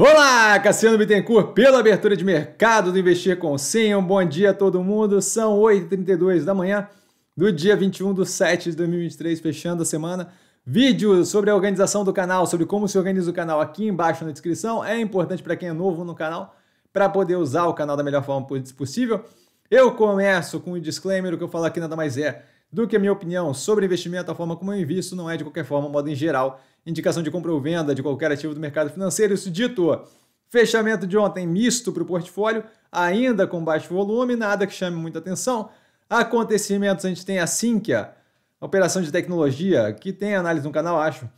Olá, Cassiano Bittencourt, pela abertura de mercado do Investir com senha. Um bom dia a todo mundo. São 8h32 da manhã do dia 21 de 7 de 2023, fechando a semana. Vídeo sobre a organização do canal, sobre como se organiza o canal aqui embaixo na descrição. É importante para quem é novo no canal, para poder usar o canal da melhor forma possível. Eu começo com o um disclaimer, o que eu falo aqui nada mais é do que a minha opinião sobre investimento, a forma como eu invisto, não é de qualquer forma, modo em geral, indicação de compra ou venda de qualquer ativo do mercado financeiro. Isso dito, fechamento de ontem misto para o portfólio, ainda com baixo volume, nada que chame muita atenção. Acontecimentos, a gente tem a Sinqia, operação de tecnologia, que tem análise no canal, acho,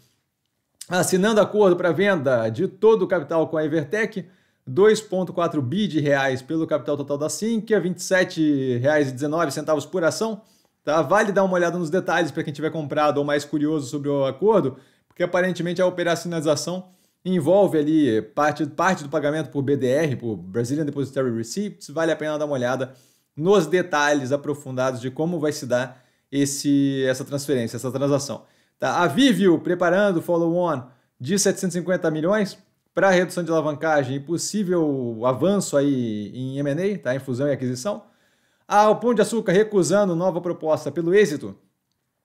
assinando acordo para venda de todo o capital com a Evertec, 2,4 bi de reais pelo capital total da Sinqia, R$ 27,19 por ação. Tá? Vale dar uma olhada nos detalhes para quem tiver comprado ou mais curioso sobre o acordo que aparentemente a operacionalização envolve ali eh, parte, parte do pagamento por BDR, por Brazilian Depositary Receipts. Vale a pena dar uma olhada nos detalhes aprofundados de como vai se dar esse, essa transferência, essa transação. Tá? A Vivio preparando follow-on de 750 milhões para redução de alavancagem e possível avanço aí em M&A, tá? em fusão e aquisição. A O Pão de Açúcar recusando nova proposta pelo êxito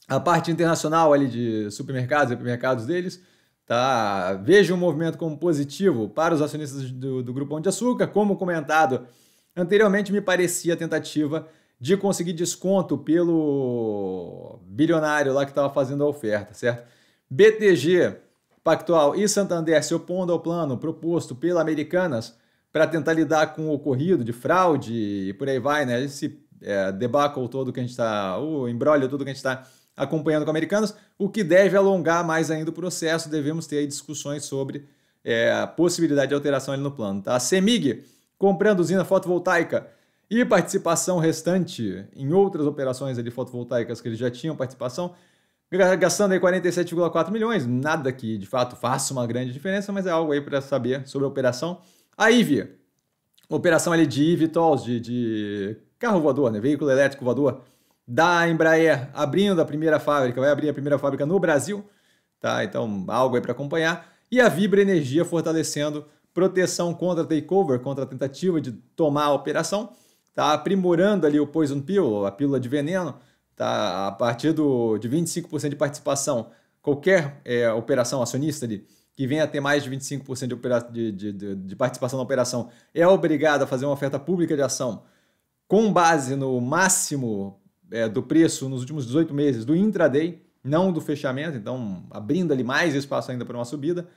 a parte internacional ali de supermercados e hipermercados deles, tá? Veja o um movimento como positivo para os acionistas do, do onde de Açúcar, como comentado anteriormente, me parecia a tentativa de conseguir desconto pelo bilionário lá que estava fazendo a oferta, certo? BTG, Pactual e Santander se opondo ao plano proposto pela Americanas para tentar lidar com o ocorrido de fraude e por aí vai, né? Esse é, debacle todo que a gente está, o embrólio todo que a gente está acompanhando com americanos, o que deve alongar mais ainda o processo. Devemos ter discussões sobre é, a possibilidade de alteração ali no plano. Tá? A CEMIG comprando usina fotovoltaica e participação restante em outras operações ali fotovoltaicas que eles já tinham participação, gastando aí 47,4 milhões, nada que de fato faça uma grande diferença, mas é algo aí para saber sobre a operação. A IVE, operação ali de eVTOLs, de, de carro voador, né? veículo elétrico voador, da Embraer abrindo a primeira fábrica, vai abrir a primeira fábrica no Brasil, tá? Então, algo aí para acompanhar. E a Vibra Energia fortalecendo proteção contra takeover, contra a tentativa de tomar a operação, tá? Aprimorando ali o poison pill, a pílula de veneno, tá? A partir do, de 25% de participação, qualquer é, operação acionista ali, que venha a ter mais de 25% de, de, de, de participação na operação, é obrigado a fazer uma oferta pública de ação com base no máximo é, do preço nos últimos 18 meses do intraday, não do fechamento, então abrindo ali mais espaço ainda para uma subida,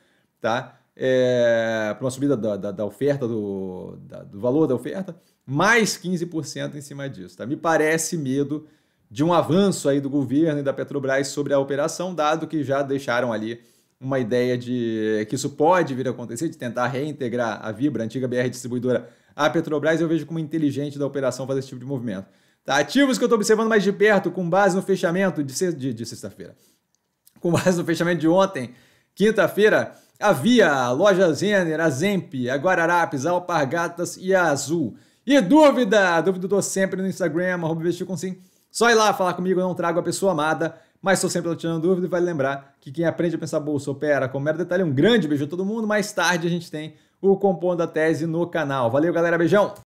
tá? É, para uma subida da, da, da oferta, do, da, do valor da oferta, mais 15% em cima disso. Tá? Me parece medo de um avanço aí do governo e da Petrobras sobre a operação, dado que já deixaram ali uma ideia de que isso pode vir a acontecer, de tentar reintegrar a Vibra, a antiga BR distribuidora, à Petrobras, eu vejo como inteligente da operação fazer esse tipo de movimento. Tá? Ativos que eu estou observando mais de perto, com base no fechamento de, sexta, de, de sexta-feira. Com base no fechamento de ontem, quinta-feira, havia a loja Zener, a Zemp, a Guararapes, a Alpargatas e a Azul. E dúvida? Dúvida eu tô sempre no Instagram, arroba sim. Só ir lá falar comigo, eu não trago a pessoa amada, mas estou sempre tirando dúvida e vale lembrar que quem aprende a pensar bolsa opera com mero detalhe. Um grande beijo a todo mundo. Mais tarde a gente tem o Compondo a Tese no canal. Valeu, galera. Beijão!